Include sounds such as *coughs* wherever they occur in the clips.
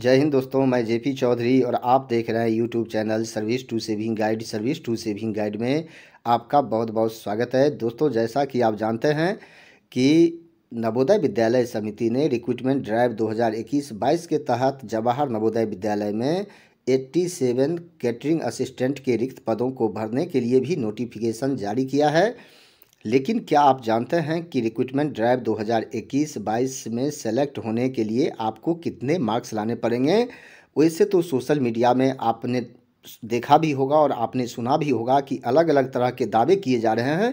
जय हिंद दोस्तों मैं जेपी चौधरी और आप देख रहे हैं YouTube channel service to saving guide service to saving guide में आपका बहुत बहुत स्वागत है दोस्तों जैसा कि आप जानते हैं कि नवोदय विद्यालय समिति ने रिक्रूटमेंट ड्राइव 2021-22 के तहत जवाहर नवोदय विद्यालय में 87 कैटरिंग असिस्टेंट के रिक्त पदों को भरने के लिए भी नोटिफिकेशन जारी किया है लेकिन क्या आप जानते हैं कि रिक्रूटमेंट ड्राइव 2021-22 में सेलेक्ट होने के लिए आपको कितने मार्क्स लाने पड़ेंगे वैसे तो सोशल मीडिया में आपने देखा भी होगा और आपने सुना भी होगा कि अलग अलग तरह के दावे किए जा रहे हैं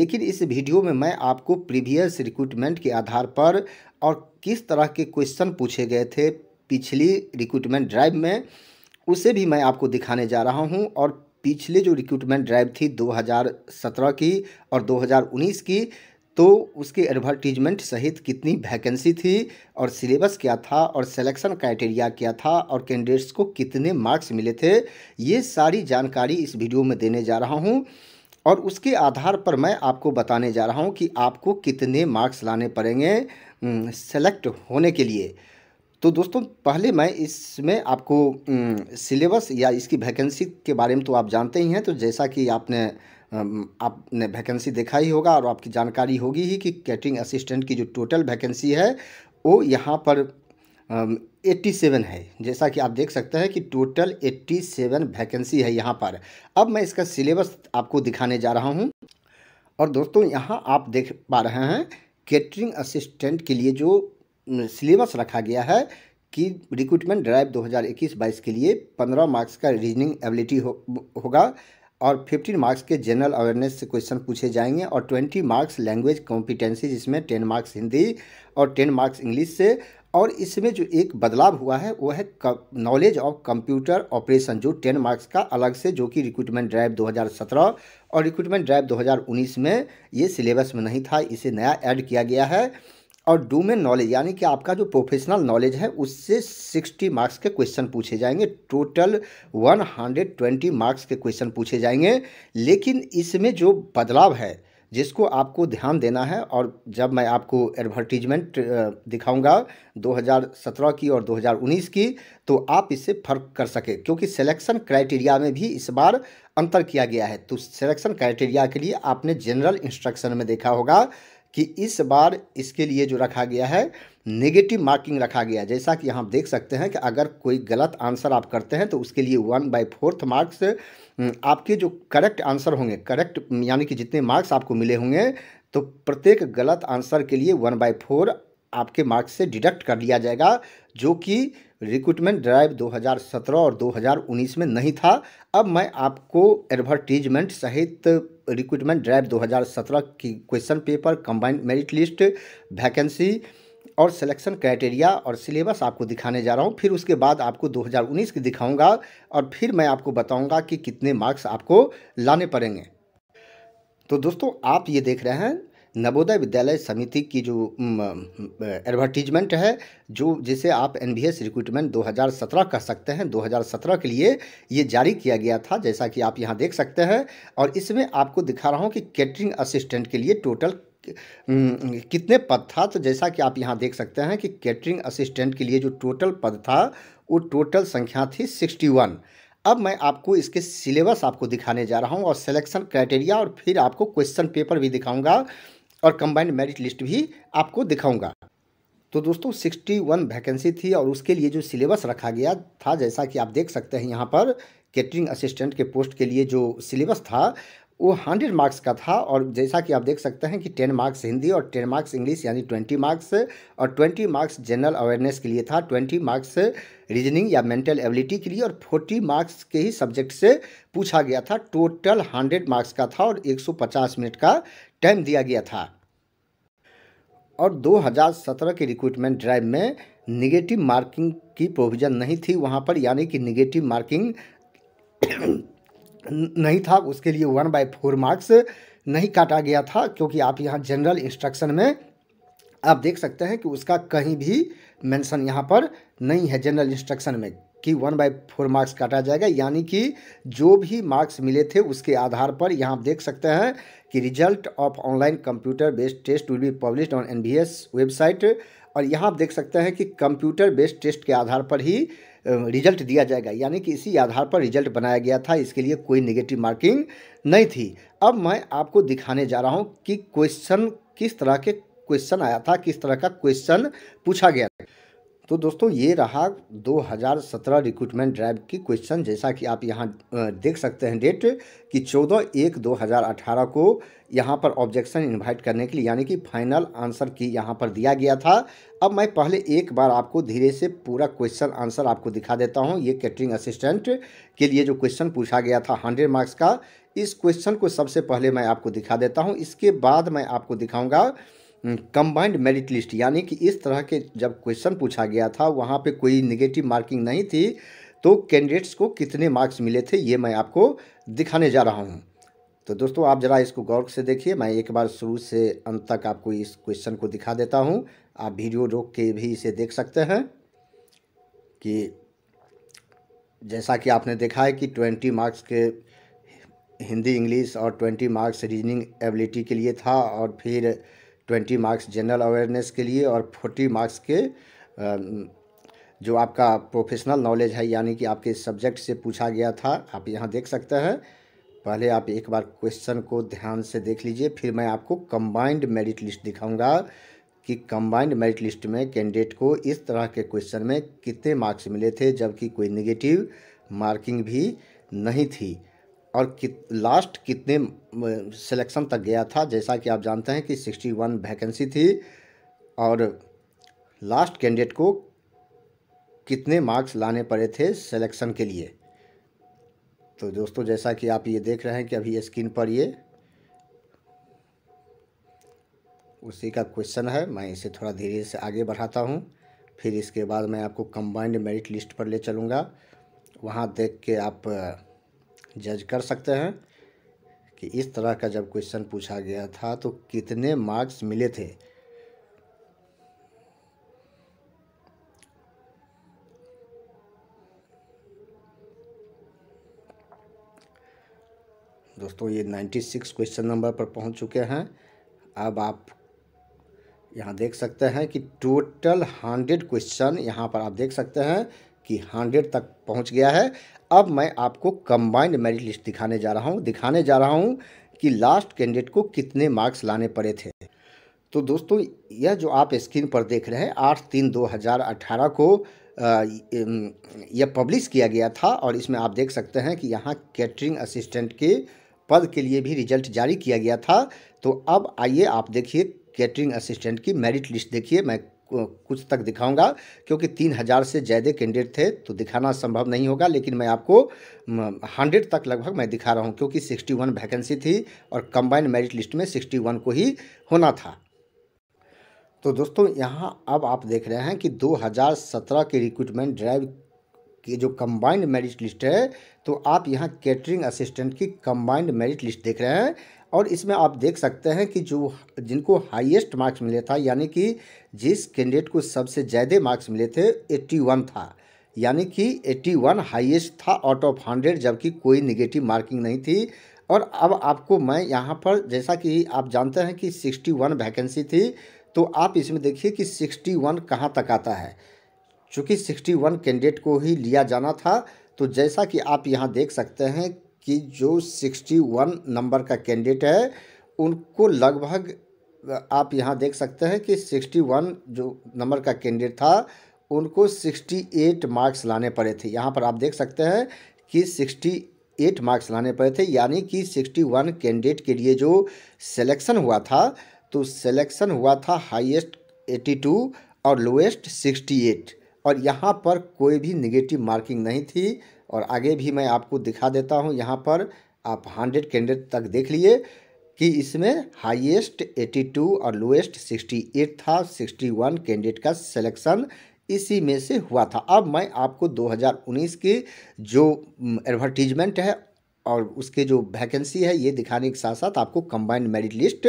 लेकिन इस वीडियो में मैं आपको प्रीवियस रिक्रूटमेंट के आधार पर और किस तरह के क्वेश्चन पूछे गए थे पिछली रिक्रूटमेंट ड्राइव में उसे भी मैं आपको दिखाने जा रहा हूं और पिछले जो रिक्रूटमेंट ड्राइव थी 2017 की और 2019 की तो उसके एडवर्टीजमेंट सहित कितनी वैकेंसी थी और सिलेबस क्या था और सिलेक्शन क्राइटेरिया क्या था और कैंडिडेट्स को कितने मार्क्स मिले थे ये सारी जानकारी इस वीडियो में देने जा रहा हूँ और उसके आधार पर मैं आपको बताने जा रहा हूँ कि आपको कितने मार्क्स लाने पड़ेंगे सेलेक्ट होने के लिए तो दोस्तों पहले मैं इसमें आपको सिलेबस या इसकी वैकेंसी के बारे में तो आप जानते ही हैं तो जैसा कि आपने आपने वैकेंसी देखा ही होगा और आपकी जानकारी होगी ही कि कैटरिंग असिस्टेंट की जो टोटल वैकेंसी है वो यहाँ पर एट्टी सेवन है जैसा कि आप देख सकते हैं कि टोटल एट्टी सेवन वैकेंसी है यहाँ पर अब मैं इसका सिलेबस आपको दिखाने जा रहा हूँ और दोस्तों यहाँ आप देख पा रहे हैं कैटरिंग असिस्टेंट के लिए जो सिलेबस रखा गया है कि रिक्रूटमेंट ड्राइव 2021-22 के लिए 15 मार्क्स का रीजनिंग एबिलिटी हो, होगा और 15 मार्क्स के जनरल अवेयरनेस से क्वेश्चन पूछे जाएंगे और 20 मार्क्स लैंग्वेज कॉम्पिटेंसी जिसमें 10 मार्क्स हिंदी और 10 मार्क्स इंग्लिश से और इसमें जो एक बदलाव हुआ है वो है नॉलेज ऑफ कंप्यूटर ऑपरेशन जो 10 मार्क्स का अलग से जो कि रिक्रूटमेंट ड्राइव 2017 और रिक्रूटमेंट ड्राइव 2019 में ये सिलेबस में नहीं था इसे नया ऐड किया गया है और डू में नॉलेज यानी कि आपका जो प्रोफेशनल नॉलेज है उससे सिक्सटी मार्क्स के क्वेश्चन पूछे जाएंगे total one hundred twenty marks के क्वेश्चन पूछे जाएंगे लेकिन इसमें जो बदलाव है जिसको आपको ध्यान देना है और जब मैं आपको एडवर्टीजमेंट दिखाऊंगा 2017 की और 2019 की तो आप इससे फर्क कर सके क्योंकि सिलेक्शन क्राइटेरिया में भी इस बार अंतर किया गया है तो सिलेक्शन क्राइटेरिया के लिए आपने जनरल इंस्ट्रक्शन में देखा होगा कि इस बार इसके लिए जो रखा गया है नेगेटिव मार्किंग रखा गया जैसा कि यहाँ देख सकते हैं कि अगर कोई गलत आंसर आप करते हैं तो उसके लिए वन बाई फोर्थ मार्क्स आपके जो करेक्ट आंसर होंगे करेक्ट यानी कि जितने मार्क्स आपको मिले होंगे तो प्रत्येक गलत आंसर के लिए वन बाई फोर आपके मार्क्स से डिडक्ट कर लिया जाएगा जो कि रिक्रूटमेंट ड्राइव 2017 और 2019 में नहीं था अब मैं आपको एडवर्टीजमेंट सहित रिक्रूटमेंट ड्राइव 2017 की question paper combined merit list vacancy और सिलेक्शन क्राइटेरिया और सिलेबस आपको दिखाने जा रहा हूँ फिर उसके बाद आपको 2019 की दिखाऊंगा और फिर मैं आपको बताऊंगा कि कितने मार्क्स आपको लाने पड़ेंगे तो दोस्तों आप ये देख रहे हैं नवोदय विद्यालय समिति की जो एडवर्टीजमेंट है जो जिसे आप एन बी एस रिक्रूटमेंट 2017 कह सकते हैं 2017 के लिए ये जारी किया गया था जैसा कि आप यहाँ देख सकते हैं और इसमें आपको दिखा रहा हूँ कि कैटरिंग असिस्टेंट के लिए टोटल कितने पद था तो जैसा कि आप यहाँ देख सकते हैं कि कैटरिंग असिस्टेंट के लिए जो टोटल पद था वो टोटल संख्या थी सिक्सटी वन अब मैं आपको इसके सिलेबस आपको दिखाने जा रहा हूँ और सिलेक्शन क्राइटेरिया और फिर आपको क्वेश्चन पेपर भी दिखाऊंगा और कंबाइंड मेरिट लिस्ट भी आपको दिखाऊंगा तो दोस्तों सिक्सटी वन वैकेंसी थी और उसके लिए जो सिलेबस रखा गया था जैसा कि आप देख सकते हैं यहाँ पर कैटरिंग असिस्टेंट के पोस्ट के लिए जो सिलेबस था वो हंड्रेड मार्क्स का था और जैसा कि आप देख सकते हैं कि टेन मार्क्स हिंदी और टेन मार्क्स इंग्लिश यानी ट्वेंटी मार्क्स और ट्वेंटी मार्क्स जनरल अवेयरनेस के लिए था ट्वेंटी मार्क्स रीजनिंग या मेंटल एबिलिटी के लिए और फोर्टी मार्क्स के ही सब्जेक्ट से पूछा गया था टोटल हंड्रेड मार्क्स का था और एक सौ पचास मिनट का टाइम दिया गया था और 2017 के रिक्रूटमेंट ड्राइव में निगेटिव मार्किंग की प्रोविज़न नहीं थी वहाँ पर यानी कि निगेटिव मार्किंग *coughs* नहीं था उसके लिए वन बाई फोर मार्क्स नहीं काटा गया था क्योंकि आप यहाँ जनरल इंस्ट्रक्शन में आप देख सकते हैं कि उसका कहीं भी मेंशन यहाँ पर नहीं है जनरल इंस्ट्रक्शन में कि वन बाई फोर मार्क्स काटा जाएगा यानी कि जो भी मार्क्स मिले थे उसके आधार पर यहाँ आप देख सकते हैं कि result of online computer based test will be publish on an website और यहाँ आप देख सकते हैं कि कंप्यूटर बेस्ड टेस्ट के आधार पर ही रिजल्ट दिया जाएगा यानी कि इसी आधार पर रिजल्ट बनाया गया था इसके लिए कोई निगेटिव मार्किंग नहीं थी अब मैं आपको दिखाने जा रहा हूँ कि क्वेश्चन किस तरह के क्वेश्चन आया था किस तरह का क्वेश्चन पूछा गया था तो दोस्तों ये रहा 2017 रिक्रूटमेंट ड्राइव की क्वेश्चन जैसा कि आप यहाँ देख सकते हैं डेट कि 14 एक 2018 को यहाँ पर ऑब्जेक्शन इनवाइट करने के लिए यानी कि फाइनल आंसर की यहाँ पर दिया गया था अब मैं पहले एक बार आपको धीरे से पूरा क्वेश्चन आंसर आपको दिखा देता हूँ ये कैटरिंग असिस्टेंट के लिए जो क्वेश्चन पूछा गया था हंड्रेड मार्क्स का इस क्वेश्चन को सबसे पहले मैं आपको दिखा देता हूँ इसके बाद मैं आपको दिखाऊँगा कंबाइंड मेरिट लिस्ट यानी कि इस तरह के जब क्वेश्चन पूछा गया था वहाँ पे कोई निगेटिव मार्किंग नहीं थी तो कैंडिडेट्स को कितने मार्क्स मिले थे ये मैं आपको दिखाने जा रहा हूँ तो दोस्तों आप ज़रा इसको गौर से देखिए मैं एक बार शुरू से अंत तक आपको इस क्वेश्चन को दिखा देता हूँ आप वीडियो रोक के भी इसे देख सकते हैं कि जैसा कि आपने देखा है कि ट्वेंटी मार्क्स के हिंदी इंग्लिश और ट्वेंटी मार्क्स रीजनिंग एबिलिटी के लिए था और फिर ट्वेंटी मार्क्स जनरल अवेयरनेस के लिए और फोर्टी मार्क्स के जो आपका प्रोफेशनल नॉलेज है यानी कि आपके सब्जेक्ट से पूछा गया था आप यहाँ देख सकते हैं पहले आप एक बार क्वेश्चन को ध्यान से देख लीजिए फिर मैं आपको कंबाइंड मेरिट लिस्ट दिखाऊंगा कि कंबाइंड मेरिट लिस्ट में कैंडिडेट को इस तरह के क्वेश्चन में कितने मार्क्स मिले थे जबकि कोई निगेटिव मार्किंग भी नहीं थी और कित लास्ट कितने सिलेक्शन तक गया था जैसा कि आप जानते हैं कि सिक्सटी वन वैकेंसी थी और लास्ट कैंडिडेट को कितने मार्क्स लाने पड़े थे सिलेक्शन के लिए तो दोस्तों जैसा कि आप ये देख रहे हैं कि अभी स्क्रीन पर ये उसी का क्वेश्चन है मैं इसे थोड़ा धीरे से आगे बढ़ाता हूँ फिर इसके बाद मैं आपको कंबाइंड मेरिट लिस्ट पर ले चलूँगा वहाँ देख के आप जज कर सकते हैं कि इस तरह का जब क्वेश्चन पूछा गया था तो कितने मार्क्स मिले थे दोस्तों ये 96 क्वेश्चन नंबर पर पहुंच चुके हैं अब आप यहाँ देख सकते हैं कि टोटल हंड्रेड क्वेश्चन यहाँ पर आप देख सकते हैं कि हंड्रेड तक पहुंच गया है अब मैं आपको कंबाइंड मेरिट लिस्ट दिखाने जा रहा हूं दिखाने जा रहा हूं कि लास्ट कैंडिडेट को कितने मार्क्स लाने पड़े थे तो दोस्तों यह जो आप स्क्रीन पर देख रहे हैं आठ तीन दो हज़ार अठारह को यह पब्लिश किया गया था और इसमें आप देख सकते हैं कि यहाँ कैटरिंग असिस्टेंट के पद के लिए भी रिजल्ट जारी किया गया था तो अब आइए आप देखिए कैटरिंग असिस्टेंट की मेरिट लिस्ट देखिए मैं कुछ तक दिखाऊंगा क्योंकि तीन हज़ार से ज़्यादा कैंडिडेट थे तो दिखाना संभव नहीं होगा लेकिन मैं आपको हंड्रेड तक लगभग मैं दिखा रहा हूँ क्योंकि सिक्सटी वन वैकेंसी थी और कंबाइंड मेरिट लिस्ट में सिक्सटी वन को ही होना था तो दोस्तों यहाँ अब आप देख रहे हैं कि सत्रह के रिक्रूटमेंट ड्राइव की जो कम्बाइंड मेरिट लिस्ट है तो आप यहाँ कैटरिंग असिस्टेंट की कम्बाइंड मेरिट लिस्ट देख रहे हैं और इसमें आप देख सकते हैं कि जो जिनको हाईएस्ट मार्क्स मिले था यानी कि जिस कैंडिडेट को सबसे ज़्यादा मार्क्स मिले थे एट्टी वन था यानी कि एट्टी वन हाइएस्ट था आउट ऑफ हंड्रेड जबकि कोई निगेटिव मार्किंग नहीं थी और अब आपको मैं यहाँ पर जैसा कि आप जानते हैं कि सिक्सटी वन वैकेंसी थी तो आप इसमें देखिए कि सिक्सटी वन कहाँ तक आता है चूँकि सिक्सटी वन कैंडिडेट को ही लिया जाना था तो जैसा कि आप यहाँ देख सकते हैं कि जो सिक्सटी वन नंबर का कैंडिडेट है उनको लगभग आप यहाँ देख सकते हैं कि सिक्सटी वन जो नंबर का कैंडिडेट था उनको सिक्सटी एट मार्क्स लाने पड़े थे यहाँ पर आप देख सकते हैं कि सिक्सटी एट मार्क्स लाने पड़े थे यानी कि सिक्सटी वन कैंडिडेट के लिए जो सिलेक्शन हुआ था तो सिलेक्शन हुआ था हाईएस्ट एटी टू और लोएस्ट सिक्सटी एट और यहाँ पर कोई भी निगेटिव मार्किंग नहीं थी और आगे भी मैं आपको दिखा देता हूँ यहाँ पर आप हंड्रेड कैंडिडेट तक देख लिए कि इसमें हाईएस्ट 82 और लोएस्ट 68 था 61 कैंडिडेट का सिलेक्शन इसी में से हुआ था अब मैं आपको 2019 की जो एडवर्टीजमेंट है और उसके जो वैकेंसी है ये दिखाने के साथ साथ आपको कंबाइंड मेरिट लिस्ट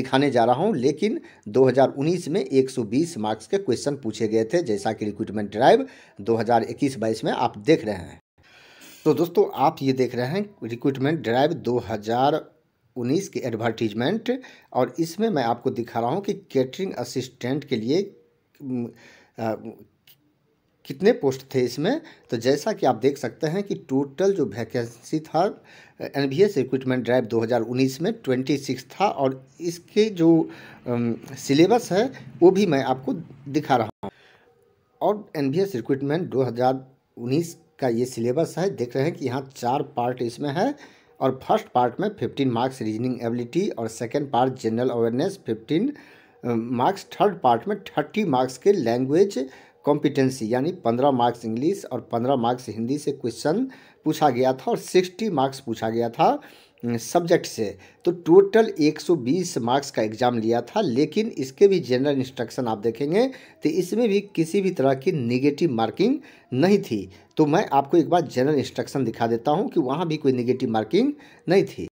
दिखाने जा रहा हूँ लेकिन 2019 में 120 मार्क्स के क्वेश्चन पूछे गए थे जैसा कि रिक्रूटमेंट ड्राइव 2021-22 में आप देख रहे हैं तो दोस्तों आप ये देख रहे हैं रिक्रूटमेंट ड्राइव 2019 के एडवर्टीजमेंट और इसमें मैं आपको दिखा रहा हूँ कि कैटरिंग असिस्टेंट के लिए आ, कितने पोस्ट थे इसमें तो जैसा कि आप देख सकते हैं कि टोटल जो वैकेंसी था N B S recruitment drive 2019 में 26 था और इसके जो सिलेबस है वो भी मैं आपको दिखा रहा हूँ और एन बी एस रिक्रूटमेंट दो का ये सिलेबस है देख रहे हैं कि यहाँ चार पार्ट इसमें है और फर्स्ट पार्ट में फिफ्टीन मार्क्स रीजनिंग एबिलिटी और second part general awareness fifteen marks third part में थर्टी मार्क्स के लैंग्वेज कॉम्पिटेंसी यानी पंद्रह मार्क्स इंग्लिश और पंद्रह मार्क्स हिंदी से क्वेश्चन पूछा गया था और सिक्सटी मार्क्स पूछा गया था सब्जेक्ट से तो टोटल 120 मार्क्स का एग्ज़ाम लिया था लेकिन इसके भी जनरल इंस्ट्रक्शन आप देखेंगे तो इसमें भी किसी भी तरह की निगेटिव मार्किंग नहीं थी तो मैं आपको एक बार जनरल इंस्ट्रक्शन दिखा देता हूँ कि वहाँ भी कोई निगेटिव मार्किंग नहीं थी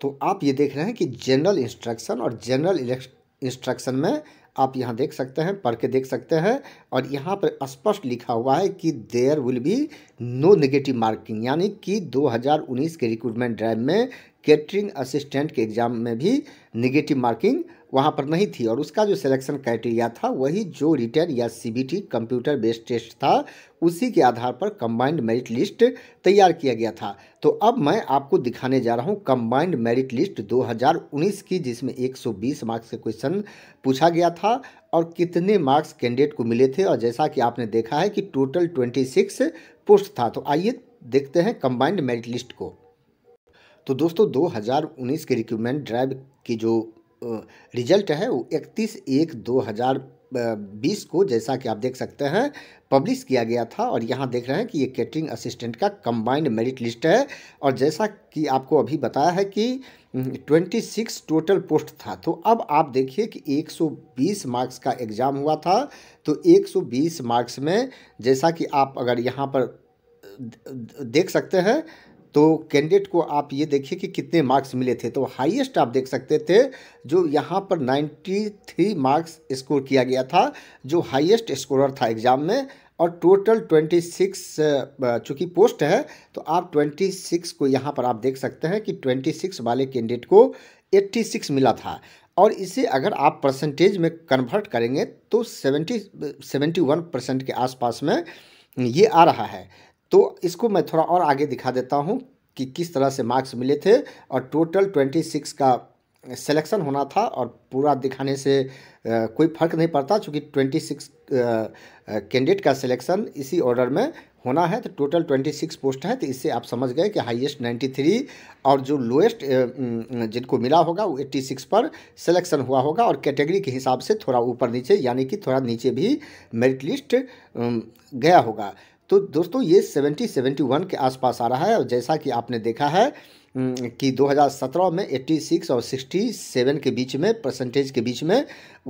तो आप ये देख रहे हैं कि जनरल इंस्ट्रक्शन और जनरल इंस्ट्रक्शन में आप यहाँ देख सकते हैं पढ़ के देख सकते हैं और यहाँ पर स्पष्ट लिखा हुआ है कि there will be no negative marking यानी कि 2019 के रिक्रूटमेंट ड्राइव में कैटरिंग असिस्टेंट के एग्ज़ाम में भी निगेटिव मार्किंग वहाँ पर नहीं थी और उसका जो सिलेक्शन क्राइटेरिया था वही जो रिटर्न या सीबीटी कंप्यूटर बेस्ड टेस्ट था उसी के आधार पर कंबाइंड मेरिट लिस्ट तैयार किया गया था तो अब मैं आपको दिखाने जा रहा हूँ कंबाइंड मेरिट लिस्ट 2019 की जिसमें 120 मार्क्स के क्वेश्चन पूछा गया था और कितने मार्क्स कैंडिडेट को मिले थे और जैसा कि आपने देखा है कि टोटल ट्वेंटी पोस्ट था तो आइए देखते हैं कंबाइंड मेरिट लिस्ट को तो दोस्तों 2019 के रिक्रूटमेंट ड्राइव की जो रिजल्ट है वो इकतीस एक दो हज़ार बीस को जैसा कि आप देख सकते हैं पब्लिश किया गया था और यहाँ देख रहे हैं कि ये कैटरिंग असिस्टेंट का कंबाइंड मेरिट लिस्ट है और जैसा कि आपको अभी बताया है कि 26 टोटल पोस्ट था तो अब आप देखिए कि 120 मार्क्स का एग्ज़ाम हुआ था तो 120 मार्क्स में जैसा कि आप अगर यहाँ पर देख सकते हैं तो कैंडिडेट को आप ये देखिए कि कितने मार्क्स मिले थे तो हाईएस्ट आप देख सकते थे जो यहाँ पर 93 मार्क्स स्कोर किया गया था जो हाईएस्ट स्कोरर था एग्ज़ाम में और टोटल 26 चूँकि पोस्ट है तो आप 26 को यहाँ पर आप देख सकते हैं कि 26 वाले कैंडिडेट को 86 मिला था और इसे अगर आप परसेंटेज में कन्वर्ट करेंगे तो सेवेंटी सेवेंटी परसेंट के आसपास में ये आ रहा है तो इसको मैं थोड़ा और आगे दिखा देता हूँ कि किस तरह से मार्क्स मिले थे और टोटल ट्वेंटी सिक्स का सिलेक्शन होना था और पूरा दिखाने से कोई फ़र्क नहीं पड़ता चूँकि ट्वेंटी सिक्स कैंडिडेट का सिलेक्शन इसी ऑर्डर में होना है तो टोटल ट्वेंटी सिक्स पोस्ट है तो इससे आप समझ गए कि हाईएस्ट नाइन्टी थ्री और जो लोएस्ट जिनको मिला होगा वो एट्टी सिक्स पर सिलेक्शन हुआ होगा और कैटेगरी के हिसाब से थोड़ा ऊपर नीचे यानी कि थोड़ा नीचे भी मेरिट लिस्ट गया होगा तो दोस्तों ये 70 71 के आसपास आ रहा है और जैसा कि आपने देखा है कि 2017 में 86 और 67 के बीच में परसेंटेज के बीच में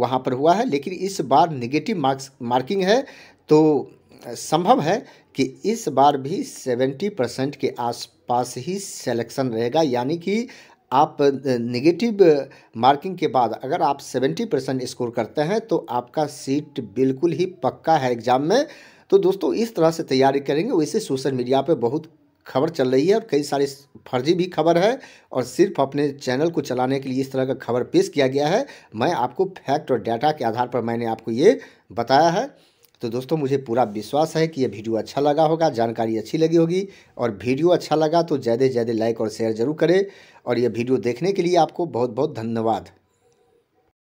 वहाँ पर हुआ है लेकिन इस बार निगेटिव मार्क्स मार्किंग है तो संभव है कि इस बार भी 70 परसेंट के आसपास ही सिलेक्शन रहेगा यानी कि आप नेगेटिव मार्किंग के बाद अगर आप 70 परसेंट स्कोर करते हैं तो आपका सीट बिल्कुल ही पक्का है एग्ज़ाम में तो दोस्तों इस तरह से तैयारी करेंगे वैसे सोशल मीडिया पर बहुत खबर चल रही है और कई सारी फर्जी भी खबर है और सिर्फ अपने चैनल को चलाने के लिए इस तरह का खबर पेश किया गया है मैं आपको फैक्ट और डाटा के आधार पर मैंने आपको ये बताया है तो दोस्तों मुझे पूरा विश्वास है कि यह वीडियो अच्छा लगा होगा जानकारी अच्छी लगी होगी और वीडियो अच्छा लगा तो ज़्यादा से ज़्यादा लाइक और शेयर जरूर करें और यह वीडियो देखने के लिए आपको बहुत बहुत धन्यवाद